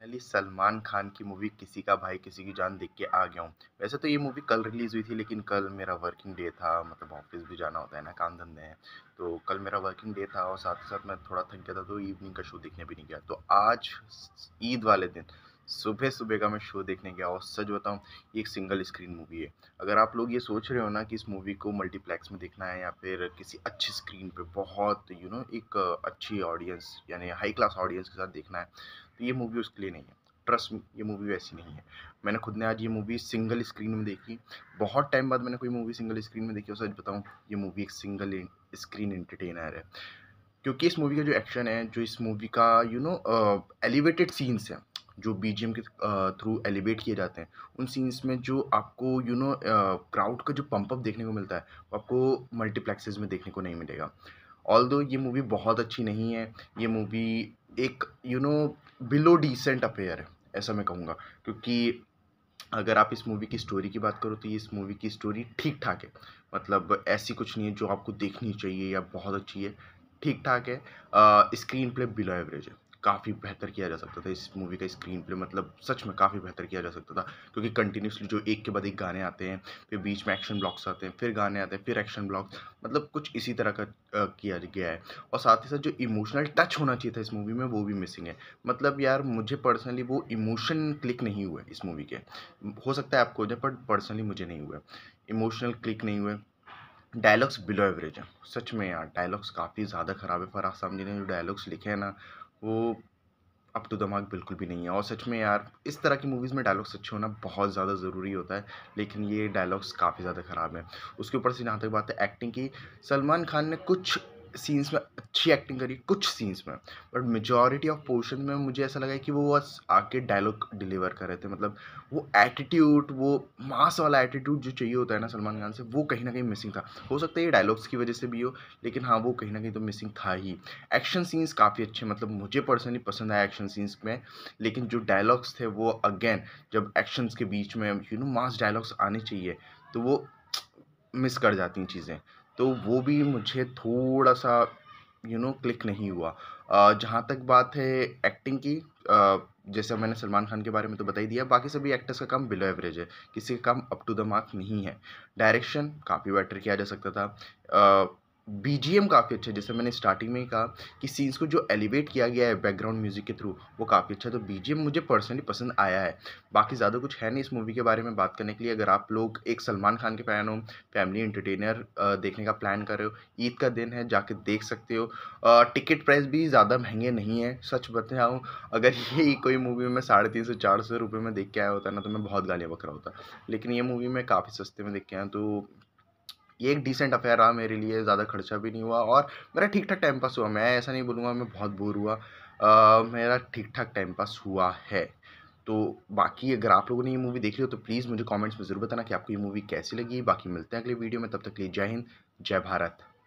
finally Salman Khan की movie किसी का भाई किसी की जान देख के आ गया हूँ वैसे तो ये मूवी कल रिलीज़ हुई थी लेकिन कल मेरा वर्किंग डे था मतलब ऑफिस भी जाना होता है ना काम धंधे हैं तो कल मेरा वर्किंग डे था और साथ ही साथ मैं थोड़ा थक गया था तो इवनिंग का शो देखने भी नहीं गया तो आज ईद वाले दिन सुबह सुबह का मैं शो देखने गया और सच बताऊँ ये एक सिंगल स्क्रीन मूवी है अगर आप लोग ये सोच रहे हो ना कि इस मूवी को मल्टीप्लेक्स में देखना है या फिर किसी अच्छी स्क्रीन पे बहुत यू नो एक अच्छी ऑडियंस यानी हाई क्लास ऑडियंस के साथ देखना है तो ये मूवी उसके लिए नहीं है ट्रस्ट ये मूवी वैसी नहीं है मैंने खुद ने आज ये मूवी सिंगल स्क्रीन में देखी बहुत टाइम बाद मैंने कोई मूवी सिंगल स्क्रीन में देखी और सच बताऊँ ये मूवी एक सिंगल स्क्रीन इंटरटेनर है क्योंकि इस मूवी का जो एक्शन है जो इस मूवी का यू नो एलिवेटेड सीन्स हैं जो बी के थ्रू एलिवेट किए जाते हैं उन सीन्स में जो आपको यू नो क्राउड का जो पंपअप देखने को मिलता है वो आपको मल्टीप्लेक्सेज में देखने को नहीं मिलेगा ऑल दो ये मूवी बहुत अच्छी नहीं है ये मूवी एक you know below decent affair है ऐसा मैं कहूँगा क्योंकि अगर आप इस मूवी की स्टोरी की बात करो तो ये इस मूवी की स्टोरी ठीक ठाक है मतलब ऐसी कुछ नहीं है जो आपको देखनी चाहिए या बहुत अच्छी है ठीक ठाक है स्क्रीन प्ले बिलो एवरेज है काफ़ी बेहतर किया जा सकता था इस मूवी का स्क्रीन प्ले मतलब सच में काफ़ी बेहतर किया जा सकता था क्योंकि कंटिन्यूसली जो एक के बाद एक गाने आते हैं फिर बीच में एक्शन ब्लॉक्स आते हैं फिर गाने आते हैं फिर एक्शन ब्लॉक्स मतलब कुछ इसी तरह का आ, किया गया है और साथ ही साथ जो इमोशनल टच होना चाहिए था इस मूवी में वो भी मिसिंग है मतलब यार मुझे पर्सनली वो इमोशन क्लिक नहीं हुए इस मूवी के हो सकता है आपको बट पर्सनली मुझे नहीं हुआ इमोशनल क्लिक नहीं हुए डायलॉग्स बिलो एवरेज हैं सच में यार डायलॉग्स काफ़ी ज़्यादा ख़राब है फराज साहब जी ने जो डायलॉग्स लिखे हैं ना वो अप टू दिमाग बिल्कुल भी नहीं है और सच में यार इस तरह की मूवीज़ में डायलॉग्स अच्छे होना बहुत ज़्यादा ज़रूरी होता है लेकिन ये डायलॉग्स काफ़ी ज़्यादा ख़राब है उसके ऊपर से जहाँ तक बात है एक्टिंग की सलमान खान ने कुछ सीन्स में अच्छी एक्टिंग करी कुछ सीन्स में बट मेजॉरिटी ऑफ पोर्शन में मुझे ऐसा लगा कि वो बस आके डायलॉग डिलीवर कर रहे थे मतलब वो एटीट्यूड वो मास वाला एटीट्यूड जो चाहिए होता है ना सलमान खान से वो कहीं ना कहीं मिसिंग था हो सकता है ये डायलॉग्स की वजह से भी हो लेकिन हाँ वो कहीं ना कहीं तो मिसिंग था ही एक्शन सीन्स काफ़ी अच्छे मतलब मुझे पर्सनली पसंद आया एक्शन सीन्स में लेकिन जो डायलॉग्स थे वो अगेन जब एक्शंस के बीच में यू नो मास डायलॉग्स आने चाहिए तो वो मिस कर जाती हैं चीज़ें तो वो भी मुझे थोड़ा सा यू नो क्लिक नहीं हुआ जहाँ तक बात है एक्टिंग की जैसे मैंने सलमान खान के बारे में तो बता ही दिया बाकी सभी एक्टर्स का काम बिलो एवरेज है किसी का काम अप टू द मार्क नहीं है डायरेक्शन काफ़ी बेटर किया जा सकता था बीजीएम काफ़ी अच्छा है जैसे मैंने स्टार्टिंग में ही कहा कि सीन्स को जो एलिवेट किया गया है बैकग्राउंड म्यूजिक के थ्रू वो काफ़ी अच्छा है तो बीजीएम मुझे पर्सनली पसंद आया है बाकी ज़्यादा कुछ है नहीं इस मूवी के बारे में बात करने के लिए अगर आप लोग एक सलमान खान के फैन हो फैमिली एंटरटेनर देखने का प्लान कर रहे हो ईद का दिन है जाके देख सकते हो टिकट प्राइस भी ज़्यादा महंगे नहीं है सच बताऊँ अगर ये कोई मूवी में साढ़े तीन सौ चार सौ रुपये में देख के आया होता ना तो मैं बहुत गालियाँ बकरा होता लेकिन ये मूवी मैं काफ़ी सस्ते में देख के आया तो ये एक डिसेंट अफेयर रहा मेरे लिए ज़्यादा खर्चा भी नहीं हुआ और मेरा ठीक ठाक टाइम पास हुआ मैं ऐसा नहीं बोलूँगा मैं बहुत बोर हुआ आ, मेरा ठीक ठाक टाइम पास हुआ है तो बाकी अगर आप लोगों ने ये मूवी देखी हो तो प्लीज़ मुझे कमेंट्स में ज़रूर बताना कि आपको ये मूवी कैसी लगी बाकी मिलते हैं अगले वीडियो में तब तक के लिए जय हिंद जय भारत